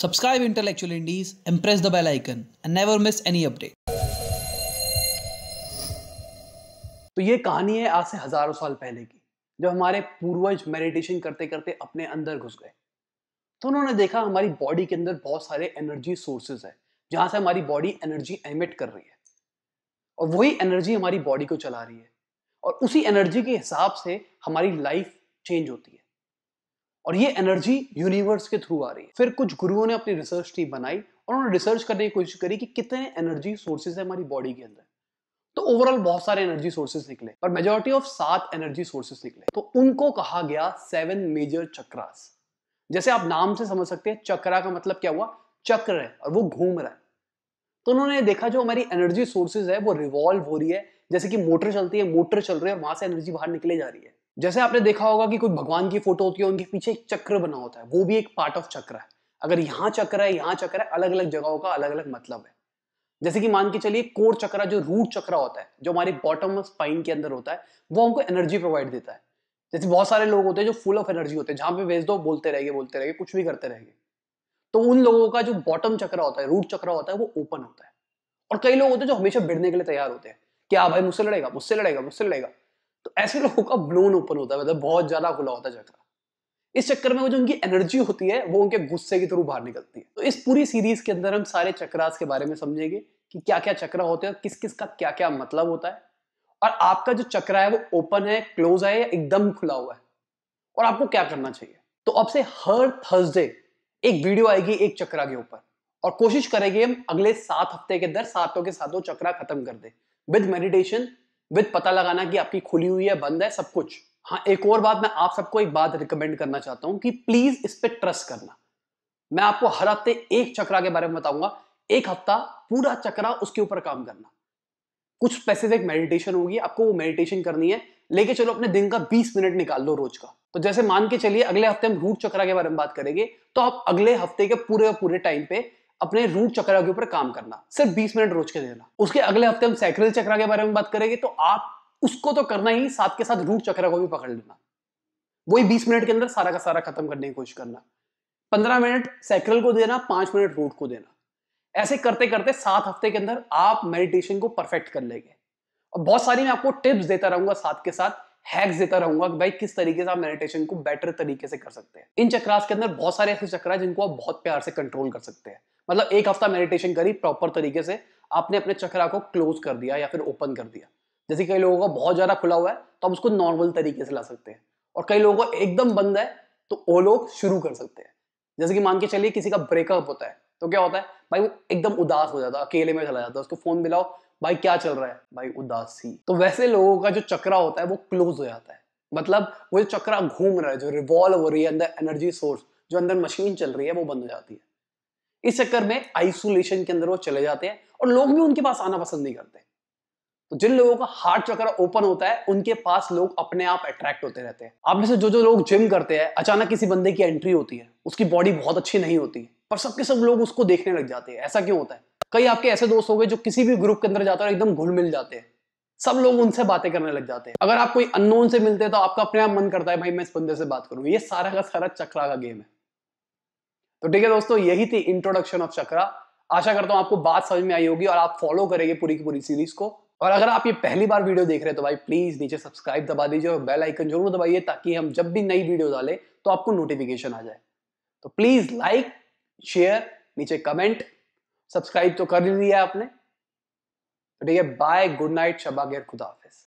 Subscribe Intellectual Indies and press the bell icon and never miss any update. तो ये कहानी है आज से हजारों साल पहले की जब हमारे पूर्वज मेडिटेशन करते करते अपने अंदर घुस गए तो उन्होंने देखा हमारी बॉडी के अंदर बहुत सारे एनर्जी सोर्सेज है जहां से हमारी बॉडी एनर्जी एमिट कर रही है और वही एनर्जी हमारी बॉडी को चला रही है और उसी एनर्जी के हिसाब से हमारी लाइफ चेंज होती है और ये एनर्जी यूनिवर्स के थ्रू आ रही है फिर कुछ गुरुओं ने अपनी रिसर्च टीम बनाई और उन्होंने रिसर्च करने की कोशिश करी कि कितने एनर्जी सोर्सेज है हमारी बॉडी के अंदर तो ओवरऑल बहुत सारे एनर्जी सोर्सेज निकले पर मेजोरिटी ऑफ सात एनर्जी सोर्सेज निकले तो उनको कहा गया सेवन मेजर चक्रास जैसे आप नाम से समझ सकते हैं चक्रा का मतलब क्या हुआ चक्र है और वो घूम रहा है तो उन्होंने देखा जो हमारी एनर्जी सोर्सेज है वो रिवॉल्व हो रही है जैसे कि मोटर चलती है मोटर चल रही है और वहां से एनर्जी बाहर निकले जा रही है जैसे आपने देखा होगा कि कोई भगवान की फोटो होती है उनके पीछे एक चक्र बना होता है वो भी एक पार्ट ऑफ चक्र है अगर यहाँ चक्र है यहाँ चक्र है अलग अलग जगहों का अलग अलग मतलब है जैसे कि मान के चलिए कोर चक्रा जो रूट चक्रा होता है जो हमारे बॉटम ऑफ स्पाइन के अंदर होता है वो हमको एनर्जी प्रोवाइड देता है जैसे बहुत सारे लोग होते हैं जो फुल ऑफ एनर्जी होते हैं जहां पे भेज दो बोलते रहेंगे बोलते रहेंगे कुछ भी करते रहेंगे तो उन लोगों का जो बॉटम चक्र होता है रूट चक्र होता है वो ओपन होता है और कई लोग होते हैं जो हमेशा भिड़ने के लिए तैयार होते हैं कि आ भाई मुझसे लड़ेगा मुझसे लड़ेगा मुझसे लड़ेगा तो ऐसे लोगों का ब्लोन ओपन होता है मतलब बहुत ज्यादा खुला होता है चक्र इस चक्कर में वो जो उनकी एनर्जी होती है वो उनके गुस्से के थ्रू बाहर निकलती है तो इस पूरी सीरीज के अंदर हम सारे चक्रास के बारे में समझेंगे कि क्या क्या चक्र होते हैं किस किस का क्या क्या मतलब होता है और आपका जो चक्र है वो ओपन है क्लोज है या एकदम खुला हुआ है और आपको क्या करना चाहिए तो अब से हर थर्सडे एक वीडियो आएगी एक चक्रा के ऊपर और कोशिश करेंगे हम अगले सात हफ्ते के अंदर सातों के सातों चक्रा खत्म कर दे विद मेडिटेशन विद पता लगाना कि आपकी खुली हुई है बंद है सब कुछ हाँ एक और बात मैं आप सबको एक बात रिकमेंड करना चाहता हूं कि प्लीज इस पर ट्रस्ट करना मैं आपको हर हफ्ते एक चक्रा के बारे में बताऊंगा एक हफ्ता पूरा चक्रा उसके ऊपर काम करना कुछ स्पेसिफिक मेडिटेशन होगी आपको वो मेडिटेशन करनी है लेके चलो अपने दिन का 20 मिनट निकाल लो रोज का तो जैसे मान के चलिए अगले हफ्ते हम रूट चक्रा के बारे में बात करेंगे तो आप अगले हफ्ते के पूरे पूरे टाइम पे अपने रूट चक्र के ऊपर काम करना सिर्फ 20 मिनट रोज के देना उसके अगले हफ्ते हम सैक्रल चक्रा के बारे में बात करेंगे तो आप उसको तो करना ही साथ के साथ रूट चक्रा को भी पकड़ लेना वही 20 मिनट के अंदर सारा का सारा खत्म करने की कोशिश करना 15 मिनट सैक्रल को देना 5 मिनट रूट को देना ऐसे करते करते सात हफ्ते के अंदर आप मेडिटेशन को परफेक्ट कर लेंगे और बहुत सारी मैं आपको टिप्स देता रहूंगा साथ के साथ हैक्स देता रहूंगा कि भाई किस तरीके से आप मेडिटेशन को बेटर तरीके से कर सकते हैं इन चक्रास के अंदर बहुत सारे ऐसे चक्र हैं जिनको आप बहुत प्यार से कंट्रोल कर सकते हैं मतलब एक हफ्ता मेडिटेशन करी प्रॉपर तरीके से आपने अपने चक्रा को क्लोज कर दिया या फिर ओपन कर दिया जैसे कई लोगों का बहुत ज्यादा खुला हुआ है तो आप उसको नॉर्मल तरीके से ला सकते हैं और कई लोगों का एकदम बंद है तो वो लोग शुरू कर सकते हैं जैसे कि मान के चलिए किसी का ब्रेकअप होता है तो क्या होता है भाई वो एकदम उदास हो जाता है अकेले में चला जाता है उसको फोन मिलाओ भाई क्या चल रहा है भाई उदासी तो वैसे लोगों का जो चक्रा होता है वो क्लोज हो जाता है मतलब वो जो चक्रा घूम रहा है जो रिवॉल्व हो रही है अंदर एनर्जी सोर्स जो अंदर मशीन चल रही है वो बंद हो जाती है इस चक्कर में आइसोलेशन के अंदर वो चले जाते हैं और लोग भी उनके पास आना पसंद नहीं करते तो जिन लोगों का हार्ट चक्र ओपन होता है उनके पास लोग अपने आप अट्रैक्ट होते रहते हैं आप में से जो जो लोग जिम करते हैं अचानक किसी बंदे की एंट्री होती है उसकी बॉडी बहुत अच्छी नहीं होती पर सबके सब लोग उसको देखने लग जाते हैं ऐसा क्यों होता है कई आपके ऐसे दोस्त हो गए जो किसी भी ग्रुप के अंदर जाते हैं एकदम घुल मिल जाते हैं सब लोग उनसे बातें करने लग जाते हैं अगर आप कोई अननोन से मिलते हैं तो आपका अपने आप मन करता है भाई मैं इस बंदे से बात करूं ये सारा का सारा चक्रा का गेम है तो ठीक है दोस्तों यही थी इंट्रोडक्शन ऑफ चक्रा आशा करता हूं आपको बात समझ में आई होगी और आप फॉलो करेंगे पूरी की पूरी सीरीज को और अगर आप ये पहली बार वीडियो देख रहे हैं तो भाई प्लीज नीचे सब्सक्राइब दबा दीजिए और बेल आइकन जरूर दबाइए ताकि हम जब भी नई वीडियो डालें तो आपको नोटिफिकेशन आ जाए तो प्लीज लाइक शेयर नीचे कमेंट सब्सक्राइब तो कर ही लिया आपने तो ठीक है बाय गुड नाइट शबा खुदाफिज